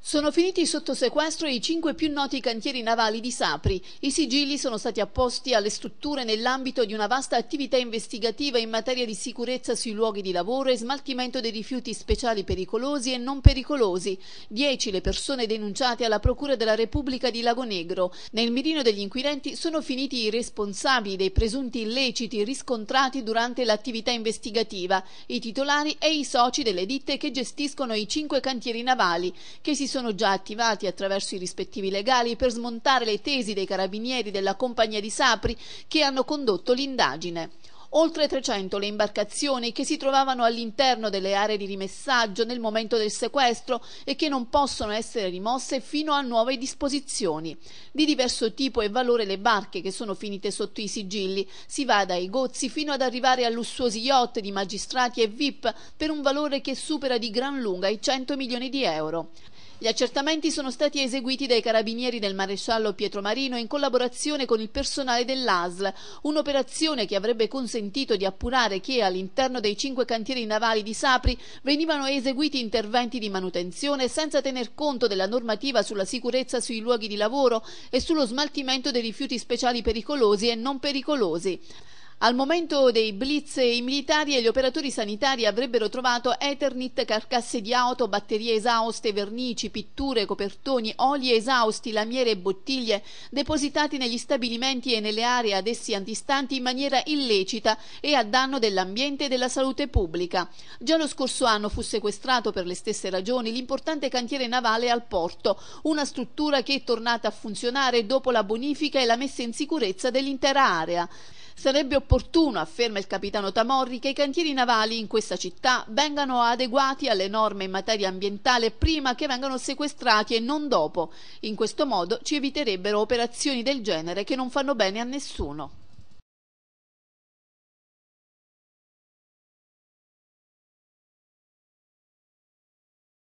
Sono finiti sotto sequestro i cinque più noti cantieri navali di Sapri. I sigilli sono stati apposti alle strutture nell'ambito di una vasta attività investigativa in materia di sicurezza sui luoghi di lavoro e smaltimento dei rifiuti speciali pericolosi e non pericolosi. Dieci le persone denunciate alla Procura della Repubblica di Lago Negro. Nel mirino degli inquirenti sono finiti i responsabili dei presunti illeciti riscontrati durante l'attività investigativa, i titolari e i soci delle ditte che gestiscono i cinque cantieri navali, che si sono già attivati attraverso i rispettivi legali per smontare le tesi dei carabinieri della compagnia di Sapri che hanno condotto l'indagine. Oltre 300 le imbarcazioni che si trovavano all'interno delle aree di rimessaggio nel momento del sequestro e che non possono essere rimosse fino a nuove disposizioni. Di diverso tipo e valore le barche che sono finite sotto i sigilli. Si va dai gozzi fino ad arrivare a lussuosi yacht di magistrati e VIP per un valore che supera di gran lunga i 100 milioni di euro. Gli accertamenti sono stati eseguiti dai carabinieri del maresciallo Pietro Marino in collaborazione con il personale dell'ASL, un'operazione che avrebbe consentito di appurare che all'interno dei cinque cantieri navali di Sapri venivano eseguiti interventi di manutenzione senza tener conto della normativa sulla sicurezza sui luoghi di lavoro e sullo smaltimento dei rifiuti speciali pericolosi e non pericolosi. Al momento dei blitz, i militari e gli operatori sanitari avrebbero trovato Eternit, carcasse di auto, batterie esauste, vernici, pitture, copertoni, oli esausti, lamiere e bottiglie depositati negli stabilimenti e nelle aree ad essi antistanti in maniera illecita e a danno dell'ambiente e della salute pubblica. Già lo scorso anno fu sequestrato per le stesse ragioni l'importante cantiere navale al porto, una struttura che è tornata a funzionare dopo la bonifica e la messa in sicurezza dell'intera area. Sarebbe opportuno, afferma il capitano Tamorri, che i cantieri navali in questa città vengano adeguati alle norme in materia ambientale prima che vengano sequestrati e non dopo. In questo modo ci eviterebbero operazioni del genere che non fanno bene a nessuno.